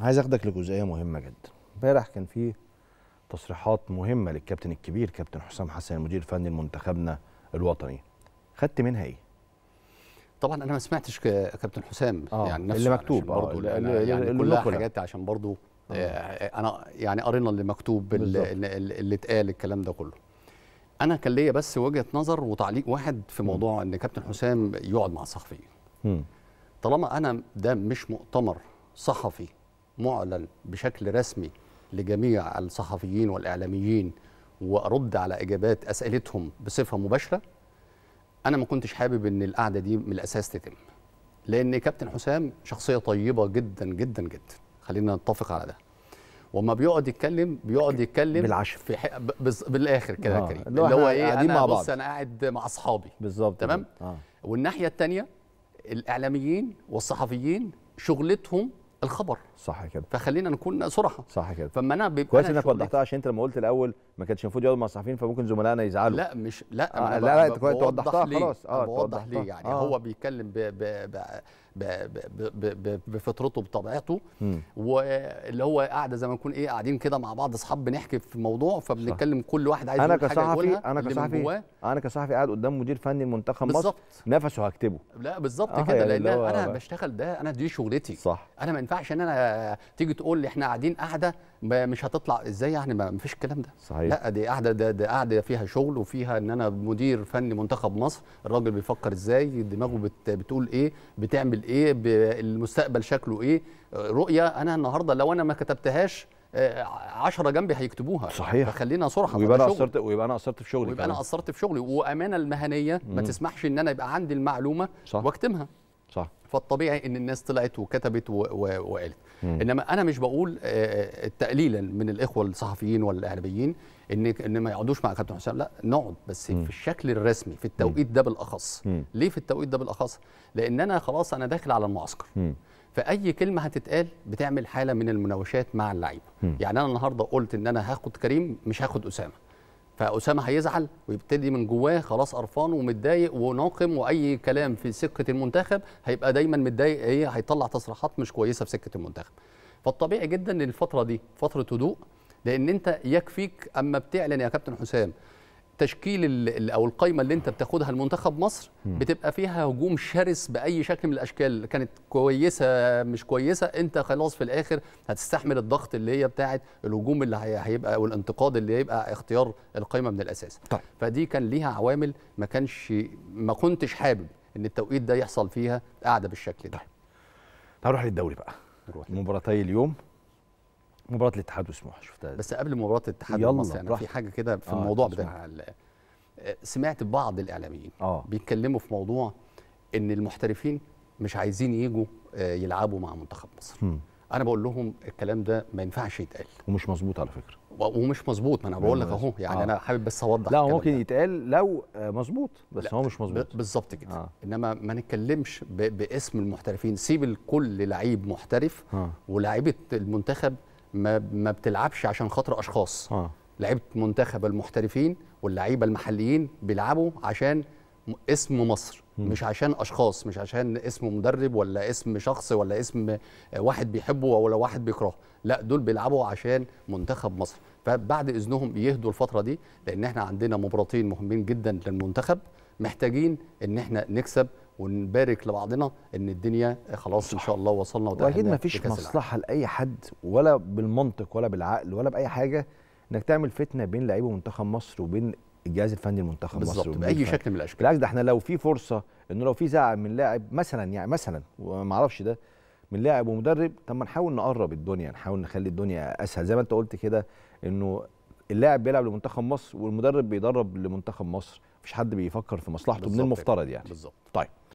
عايز اخدك لجزئيه مهمه جدا امبارح كان في تصريحات مهمه للكابتن الكبير كابتن حسام حسن المدير الفني لمنتخبنا الوطني خدت منها ايه طبعا انا ما سمعتش كابتن حسام آه يعني نفسه اللي مكتوب برضه آه، يعني, يعني كلها حاجات عشان برضه آه. آه انا يعني قرينا اللي مكتوب اللي اتقال الكلام ده كله انا كان ليا بس وجهه نظر وتعليق واحد في موضوع ان كابتن حسام يقعد مع الصحفيين طالما انا ده مش مؤتمر صحفي معلن بشكل رسمي لجميع الصحفيين والاعلاميين وارد على اجابات اسئلتهم بصفه مباشره انا ما كنتش حابب ان القعده دي من الاساس تتم لان كابتن حسام شخصيه طيبه جدا جدا جدا خلينا نتفق على ده وما بيقعد يتكلم بيقعد يتكلم بالعشف في حق بز... بالاخر كده آه. كريم اللي هو ايه انا مع بعض. بص انا قاعد مع اصحابي بالظبط تمام آه. والناحيه الثانيه الاعلاميين والصحفيين شغلتهم الخبر صح كده فخلينا نكون صراحه صح كده فما انا كويس انك وضحتها عشان انت لما قلت الاول ما كانش المفروض يقعدوا مع الصحفيين فممكن زملائنا يزعلوا لا مش لا آه لا لا انت وضحتها خلاص اه بوضح ليه يعني آه. هو بيتكلم ب ب ب ب ب ب بفطرته بطبيعته واللي هو قاعده زي ما نكون ايه قاعدين كده مع بعض اصحاب بنحكي في موضوع فبنتكلم كل واحد عايز انا كصحفي انا كصحفي انا كصحفي قاعد قدام مدير فني المنتخب مصر نفسه هكتبه لا بالظبط آه كده يعني لان انا بشتغل ده انا دي شغلتي صح انا ما ينفعش ان انا تيجي تقول لي احنا قاعدين قاعده مش هتطلع ازاي يعني ما فيش الكلام ده صحيح صحيح لا دي قاعده ده ده قاعده فيها شغل وفيها ان انا مدير فني منتخب مصر الراجل بيفكر ازاي دماغه بت بتقول ايه بتعمل ايه المستقبل شكله ايه رؤيه انا النهارده لو انا ما كتبتهاش 10 آه، جنبي هيكتبوها صحيح فخلينا صراحه ويبقى انا قصرت ويبقى انا قصرت في شغلي ويبقى انا قصرت في شغلي وامانه المهنيه ما تسمحش ان انا يبقى عندي المعلومه واكتمها صح فالطبيعي ان الناس طلعت وكتبت وقالت انما انا مش بقول آه، آه، تقليلا من الاخوه الصحفيين والاعلاميين ان ان ما يقعدوش مع كابتن حسام لا نقعد بس مم. في الشكل الرسمي في التوقيت ده بالاخص مم. ليه في التوقيت ده بالاخص لان انا خلاص انا داخل على المعسكر مم. فاي كلمه هتتقال بتعمل حاله من المناوشات مع اللعيبه يعني انا النهارده قلت ان انا هاخد كريم مش هاخد اسامه فاسامه هيزعل ويبتدي من جواه خلاص قرفان ومتضايق وناقم واي كلام في سكه المنتخب هيبقى دايما متضايق ايه هيطلع تصريحات مش كويسه في سكه المنتخب فالطبيعي جدا ان الفتره دي فتره هدوء لان انت يكفيك اما بتعلن يا كابتن حسام تشكيل او القايمه اللي انت بتاخدها لمنتخب مصر بتبقى فيها هجوم شرس باي شكل من الاشكال كانت كويسه مش كويسه انت خلاص في الاخر هتستحمل الضغط اللي هي بتاعه الهجوم اللي هيبقى والانتقاد اللي هيبقى اختيار القايمه من الاساس طيب. فدي كان ليها عوامل ما كانش ما كنتش حابب ان التوقيت ده يحصل فيها قاعده بالشكل ده طيب. هروح للدوري بقى مباراتي اليوم مباراه الاتحاد وسموحه شفتها بس قبل مباراه الاتحاد المصري يعني انا في حاجه كده في آه الموضوع بتاع آه، سمعت بعض الاعلاميين آه. بيتكلموا في موضوع ان المحترفين مش عايزين يجوا آه، يلعبوا مع منتخب مصر م. انا بقول لهم الكلام ده ما ينفعش يتقال ومش مظبوط على فكره ومش مظبوط ما انا بقول لك اهو يعني آه. انا حابب بس اوضح لا ممكن يتقال لو آه، مظبوط بس هو مش مظبوط بالظبط كده آه. انما ما نتكلمش باسم المحترفين سيب الكل لعيب محترف آه. ولاعيبه المنتخب ما ما بتلعبش عشان خاطر اشخاص آه. لعيبه منتخب المحترفين واللعيبه المحليين بيلعبوا عشان اسم مصر م. مش عشان اشخاص مش عشان اسم مدرب ولا اسم شخص ولا اسم واحد بيحبه ولا واحد بيكرهه لا دول بيلعبوا عشان منتخب مصر فبعد اذنهم يهدوا الفتره دي لان احنا عندنا مباراتين مهمين جدا للمنتخب محتاجين ان احنا نكسب ونبارك لبعضنا ان الدنيا خلاص ان شاء الله وصلنا وتاهلنا واكيد فيش مصلحه لاي حد ولا بالمنطق ولا بالعقل ولا باي حاجه انك تعمل فتنه بين لعيبه منتخب مصر وبين الجهاز الفني لمنتخب مصر باي شكل من الاشكال بالعكس ده احنا لو في فرصه انه لو في زعل من لاعب مثلا يعني مثلا وما اعرفش ده من لاعب ومدرب طب ما نحاول نقرب الدنيا نحاول نخلي الدنيا اسهل زي ما انت قلت كده انه اللاعب بيلعب لمنتخب مصر والمدرب بيدرب لمنتخب مصر مفيش حد بيفكر في مصلحته من المفترض يعني بالظبط طيب